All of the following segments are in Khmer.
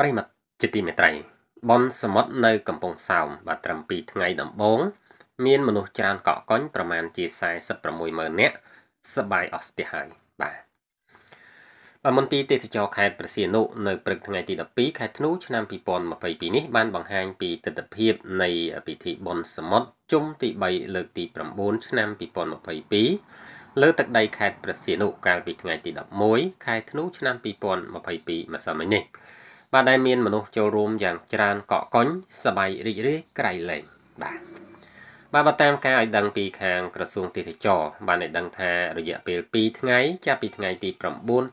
ប្រិមត្តជាទីមេត្រីបនសមុទ្រនៅកំពង់សោមបាទត្រឹម2ថ្ងៃដំបូង មានមនុស្សច្រើនកក់កុញប្រមាណជា460000នាក់សបាយអស់ស្ទះហើយបាទបាទមន្ទីរទេសចរខេត្តប្រសៀនុនៅព្រឹកថ្ងៃទី12ខែធ្នូឆ្នាំ2022នេះបានបង្ហាញពីទស្សនវិជ្ជានៃពិធីបុណ្យសមុទ្រជុំទី3លើកទី9ឆ្នាំ2022លើទឹកដីខេត្តប្រសៀនុកាលពីថ្ងៃទី11ខែធ្នូឆ្នាំ2022ម្សិលមិញនេះបាទដែលមានមនុស្សចូលរួមយ៉ាងច្រើនកក់កុញសบายរីករាយក្រៃលែងបាទបាទបើតាមការឲ្យដឹងពី ខាងក្រសួងទេសចរបានឲ្យដឹងថារយៈពេល2ថ្ងៃចាប់ពីថ្ងៃ ទី9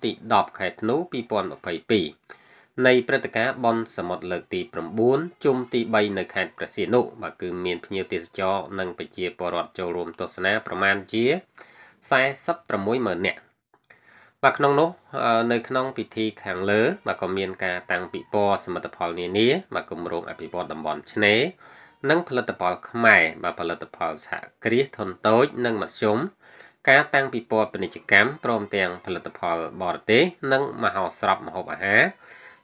ទី10ខែធ្នូ2022នៃព្រឹត្តិការណ៍បនសមុទ្រលើកទី9ជុំទី3នៅខេត្តព្រះសីហនុបាទគឺមាន ភ្ញៀវទេសចរនិងប្រជាពលរដ្ឋចូលរួម ទស្សនា ប្រមាណជា46000នាក់បាទក្នុង នោះ នៅក្នុងពិធីខាង លើបាទក៏មានការតាំងពិព័រណ៍សមិទ្ធផលនានាបាទគម្រោងអភិវឌ្ឍតំបន់ឆ្នេរនិងផលិតផលខ្មែរបាទផលិតផលសហគ្រាសធុនតូច និងមធ្យមការតាំងពិព័រណ៍ពាណិជ្ជកម្មព្រមទាំងផលិតផល បរទេសនិងមហោស្រពម្ហូបអាហារ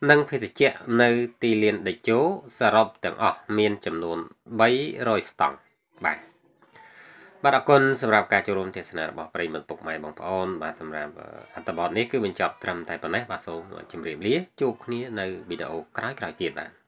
និងភេសជ្ជៈនៅទីលានដេជោសរុបទាំងអស់មានចំនួន300ស្តង់បាទបាទអរគុណសម្រាប់ការចូលរួមទេសនារបស់ប្រិយមិត្តពុកម៉ែបងប្អូនបាទសម្រាប់អត្ថបទនេះគឺបញ្ចប់ត្រឹមតែប៉ុណ្ណេះបាទសូមជម្រាបលាជួបគ្នានៅវីដេអូក្រោយៗទៀតបាទ